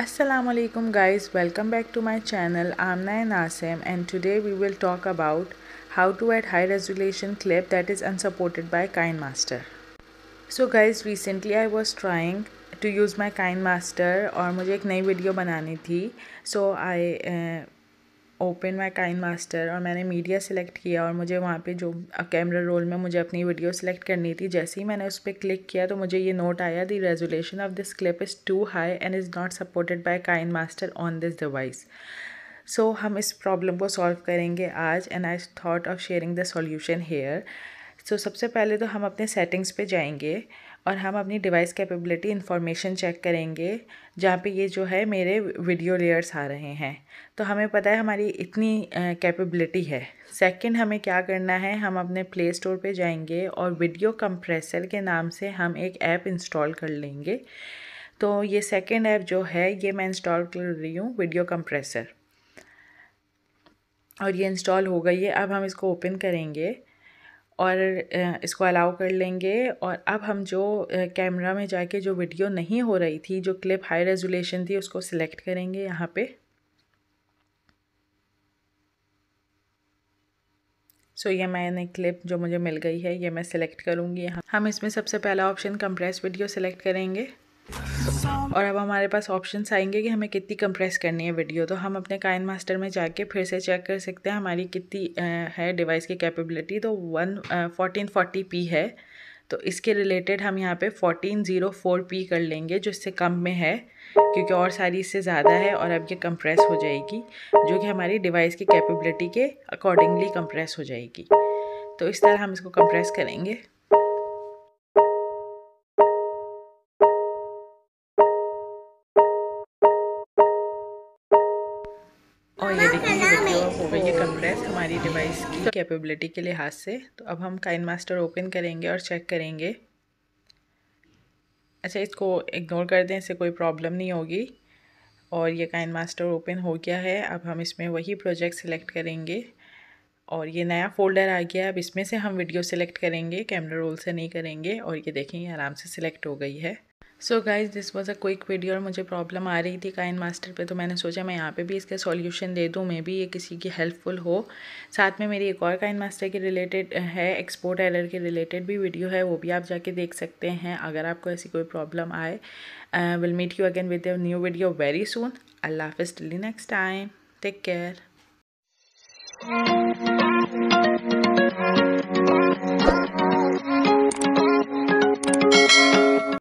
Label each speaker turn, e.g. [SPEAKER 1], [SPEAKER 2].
[SPEAKER 1] Assalamualaikum guys welcome back to my channel I'm Nayan Asim and today we will talk about how to add high resolution clip that is unsupported by kindmaster So guys recently I was trying to use my kindmaster or मुझे एक नई video बनानी थी so I uh, open my Kine Master और मैंने media select किया और मुझे वहाँ पे जो कैमरा रोल में मुझे अपनी वीडियो सेलेक्ट करनी थी जैसे ही मैंने उस पर क्लिक किया तो मुझे ये नोट आया the resolution of this clip is too high and is not supported by Kine Master on this device so हम इस प्रॉब्लम को सॉल्व करेंगे आज and I thought of sharing the solution here so सबसे पहले तो हम अपने सेटिंग्स पे जाएंगे और हम अपनी डिवाइस कैपेबिलिटी इन्फॉर्मेशन चेक करेंगे जहाँ पे ये जो है मेरे वीडियो लेयर्स आ रहे हैं तो हमें पता है हमारी इतनी कैपेबिलिटी है सेकंड हमें क्या करना है हम अपने प्ले स्टोर पे जाएंगे और वीडियो कंप्रेसर के नाम से हम एक ऐप इंस्टॉल कर लेंगे तो ये सेकेंड ऐप जो है ये मैं इंस्टॉल कर रही हूँ वीडियो कंप्रेसर और ये इंस्टॉल हो गई है अब हम इसको ओपन करेंगे और इसको अलाउ कर लेंगे और अब हम जो कैमरा में जाके जो वीडियो नहीं हो रही थी जो क्लिप हाई रेजोल्यूशन थी उसको सिलेक्ट करेंगे यहाँ पे सो so, ये मैंने क्लिप जो मुझे मिल गई है ये मैं सिलेक्ट करूँगी यहाँ हम इसमें सबसे पहला ऑप्शन कंप्रेस वीडियो सिलेक्ट करेंगे और अब हमारे पास ऑप्शंस आएंगे कि हमें कितनी कंप्रेस करनी है वीडियो तो हम अपने काइन मास्टर में जाके फिर से चेक कर सकते हैं हमारी कितनी है डिवाइस की कैपेबिलिटी तो वन फोर्टीन फोर्टी पी है तो इसके रिलेटेड हम यहाँ पे फोर्टीन ज़ीरो फोर पी कर लेंगे जो इससे कम में है क्योंकि और सारी इससे ज़्यादा है और अब ये कंप्रेस हो जाएगी जो कि हमारी डिवाइस की कैपेबिलिटी के अकॉर्डिंगली कंप्रेस हो जाएगी तो इस तरह हम इसको कंप्रेस करेंगे और ये देखिए वीडियो हो गई है कंप्रेस हमारी डिवाइस की कैपेबिलिटी के लिहाज से तो अब हम काइन मास्टर ओपन करेंगे और चेक करेंगे अच्छा इसको इग्नोर कर दें इससे कोई प्रॉब्लम नहीं होगी और ये काइन मास्टर ओपन हो गया है अब हम इसमें वही प्रोजेक्ट सिलेक्ट करेंगे और ये नया फोल्डर आ गया अब इसमें से हम वीडियो सिलेक्ट करेंगे कैमरा रोल से नहीं करेंगे और ये देखें आराम से सिलेक्ट हो गई है so guys this was a quick video और मुझे प्रॉब्लम आ रही थी काइन मास्टर पे तो मैंने सोचा मैं यहाँ पे भी इसका सॉल्यूशन दे दूँ मे भी ये किसी की हेल्पफुल हो साथ में मेरी एक और काइन मास्टर के रिलेटेड है एक्सपोर्ट एलर के रिलेटेड भी वीडियो है वो भी आप जाके देख सकते हैं अगर आपको ऐसी कोई प्रॉब्लम आए will meet you again with new video very soon अल्लाह हाफिज़ till next time take care